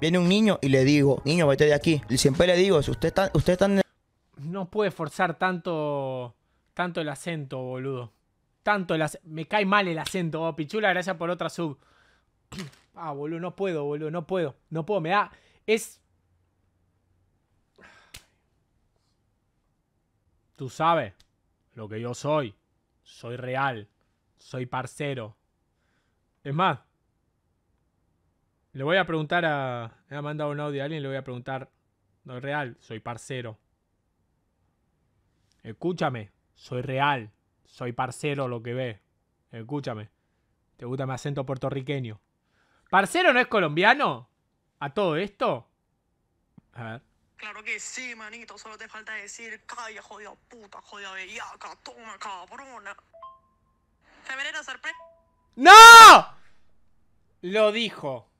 Viene un niño y le digo, niño, vete de aquí. Y siempre le digo, si usted está, usted está No puede forzar tanto, tanto el acento, boludo. Tanto el acento Me cae mal el acento, oh, pichula, gracias por otra sub. Ah, boludo, no puedo, boludo, no puedo. No puedo, me da... Es... Tú sabes lo que yo soy. Soy real. Soy parcero. Es más, le voy a preguntar a. Me ha mandado un audio a alguien, le voy a preguntar. No es real, soy parcero. Escúchame, soy real. Soy parcero lo que ve. Escúchame. ¿Te gusta mi acento puertorriqueño? ¿Parcero no es colombiano? ¿A todo esto? A ver. Claro que sí, manito. Solo te falta decir calla, jodida puta, jodida toma, cabrona. Febrero sorpresa. ¡No! Lo dijo.